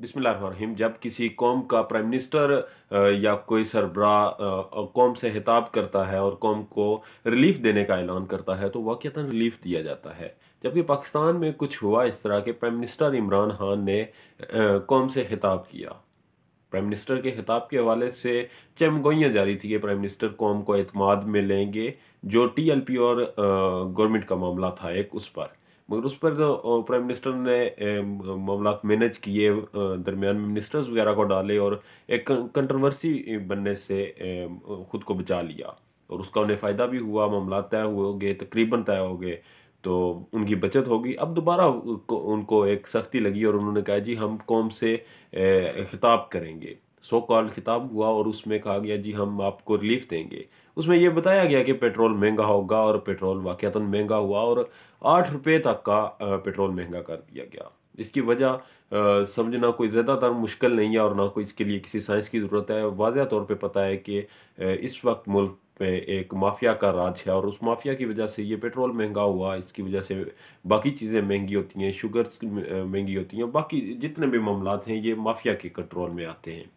बिस्मिल्लाम जब किसी कौम का प्राइम मिनिस्टर या कोई सरबरा कौम से हिताब करता है और कौम को रिलीफ देने का ऐलान करता है तो वाक़ता रिलीफ दिया जाता है जबकि पाकिस्तान में कुछ हुआ इस तरह के प्राइम मिनिस्टर इमरान खान ने कौम से हिताब किया प्राइम मिनिस्टर के खिताब के हवाले से चमगोइयाँ जारी थी कि प्राइम मिनिस्टर कौम को अतमाद में लेंगे जो टी एल पी और गवर्नमेंट का मामला था एक उस पर मगर उस पर तो प्राइम मिनिस्टर ने मामला मैनेज किए दरमियान में मिनिस्टर्स वगैरह को डाले और एक कंट्रोवर्सी बनने से ख़ुद को बचा लिया और उसका उन्हें फ़ायदा भी हुआ मामला तय हो गए तकरीबन तय हो गए तो उनकी बचत होगी अब दोबारा उनको एक सख्ती लगी और उन्होंने कहा जी हम कौम से खिताब करेंगे सो कॉल खिताब हुआ और उसमें कहा गया जी हम आपको रिलीफ देंगे उसमें यह बताया गया कि पेट्रोल महंगा होगा और पेट्रोल वाक़ता महंगा हुआ और आठ रुपये तक का पेट्रोल महंगा कर दिया गया इसकी वजह समझना कोई ज़्यादातर मुश्किल नहीं है और ना कोई इसके लिए किसी साइंस की ज़रूरत है वाजह तौर पे पता है कि इस वक्त मुल्क में एक माफिया का राज है और उस माफिया की वजह से ये पेट्रोल महंगा हुआ इसकी वजह से बाकी चीज़ें महंगी होती हैं शुगर्स महंगी होती हैं बाकी जितने भी मामला हैं ये माफिया के कंट्रोल में आते हैं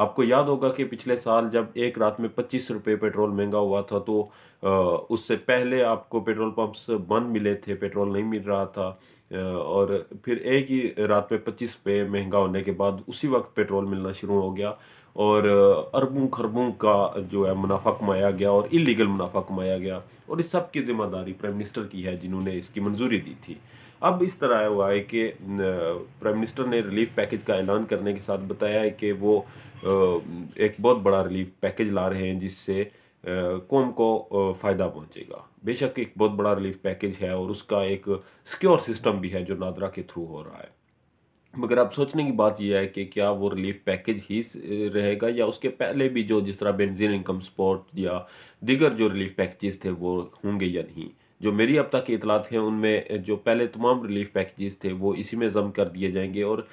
आपको याद होगा कि पिछले साल जब एक रात में पच्चीस रुपये पेट्रोल महंगा हुआ था तो उससे पहले आपको पेट्रोल पम्प्स बंद मिले थे पेट्रोल नहीं मिल रहा था और फिर एक ही रात में पच्चीस पे महंगा होने के बाद उसी वक्त पेट्रोल मिलना शुरू हो गया और अरबों खरबों का जो है मुनाफा कमाया गया और इलीगल मुनाफा कमाया गया और इस सब की जिम्मेदारी प्राइम मिनिस्टर की है जिन्होंने इसकी मंजूरी दी थी अब इस तरह आया हुआ है कि प्राइम मिनिस्टर ने रिलीफ पैकेज का ऐलान करने के साथ बताया है कि वो एक बहुत बड़ा रिलीफ पैकेज ला रहे हैं जिससे कौम को फ़ायदा पहुंचेगा बेशक एक बहुत बड़ा रिलीफ पैकेज है और उसका एक सिक्योर सिस्टम भी है जो नादरा के थ्रू हो रहा है मगर अब सोचने की बात यह है कि क्या वो रिलीफ पैकेज ही रहेगा या उसके पहले भी जो जिस तरह बेंजीन इनकम सपोर्ट या दिगर जो रिलीफ पैकेजेस थे वो होंगे या नहीं जो मेरी अब तक इतलात हैं उनमें जो पहले तमाम रिलीफ पैकेजेस थे वो इसी में जम कर दिए जाएंगे और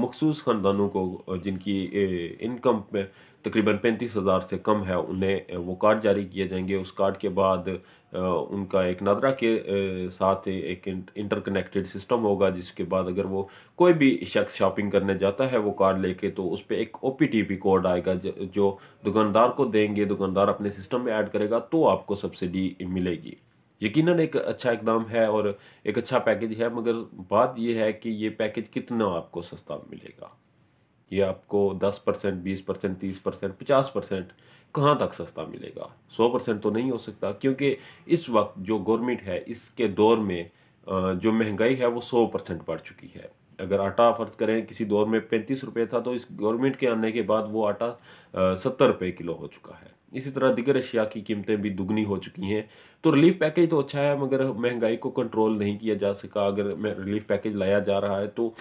मखसूस ख़ानदानों को जिनकी इनकम तकरीबन पैंतीस हज़ार से कम है उन्हें वो कार्ड जारी किए जाएंगे उस कार्ड के बाद उनका एक नदरा के साथ एक इंटरकनेक्टेड सिस्टम होगा जिसके बाद अगर वो कोई भी शख्स शॉपिंग करने जाता है वो कार्ड लेके तो उस पर एक O P T P code आएगा जो दुकानदार को देंगे दुकानदार अपने सिस्टम में ऐड करेगा तो आपको सब्सिडी मिलेगी यकीनन एक अच्छा इकदाम है और एक अच्छा पैकेज है मगर बात यह है कि ये पैकेज कितना आपको सस्ता मिलेगा ये आपको दस परसेंट बीस परसेंट तीस परसेंट पचास परसेंट कहाँ तक सस्ता मिलेगा सौ परसेंट तो नहीं हो सकता क्योंकि इस वक्त जो गवर्नमेंट है इसके दौर में जो महंगाई है वो सौ परसेंट बढ़ चुकी है अगर आटा फ़र्ज़ करें किसी दौर में पैंतीस रुपये था तो इस गवर्नमेंट के आने के बाद वो आटा सत्तर रुपये किलो हो चुका है इसी तरह दिगर अशिया की कीमतें भी दुगनी हो चुकी हैं तो रिलीफ पैकेज तो अच्छा है मगर महंगाई को कंट्रोल नहीं किया जा सका अगर रिलीफ पैकेज लाया जा रहा है तो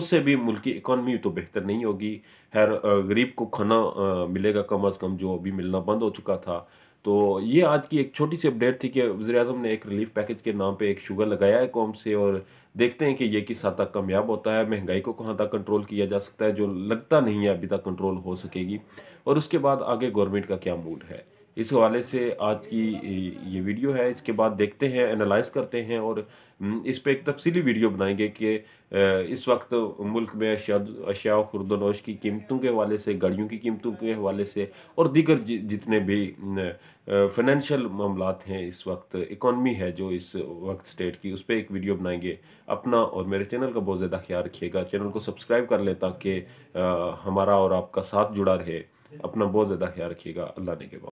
उससे भी मुल्क की इकॉनमी तो बेहतर नहीं होगी हर गरीब को खाना मिलेगा कम अज़ कम जो अभी मिलना बंद हो चुका था तो ये आज की एक छोटी सी अपडेट थी कि वजी अजम ने एक रिलीफ पैकेज के नाम पर एक शुगर लगाया है कौम से और देखते हैं कि ये किस हद तक कामयाब होता है महंगाई को कहाँ तक कंट्रोल किया जा सकता है जो लगता नहीं है अभी तक कंट्रोल हो सकेगी और उसके बाद आगे गवर्नमेंट का क्या मूड है इस हवाले से आज की ये वीडियो है इसके बाद देखते हैं एनालाइज़ करते हैं और इस पर एक तफसीली वीडियो बनाएंगे कि इस वक्त मुल्क में अशिया खुरदनोश की कीमतों के हवाले से गाड़ियों की कीमतों के हवाले से और दीगर जितने भी फाइनेंशियल मामला हैं इस वक्त इकॉनमी है जो इस वक्त स्टेट की उस पर एक वीडियो बनाएंगे अपना और मेरे चैनल का बहुत ज़्यादा ख्याल रखिएगा चैनल को सब्सक्राइब कर लें ताकि हमारा और आपका साथ जुड़ा रहे अपना बहुत ज़्यादा ख्याल रखिएगा अल्लाह ने के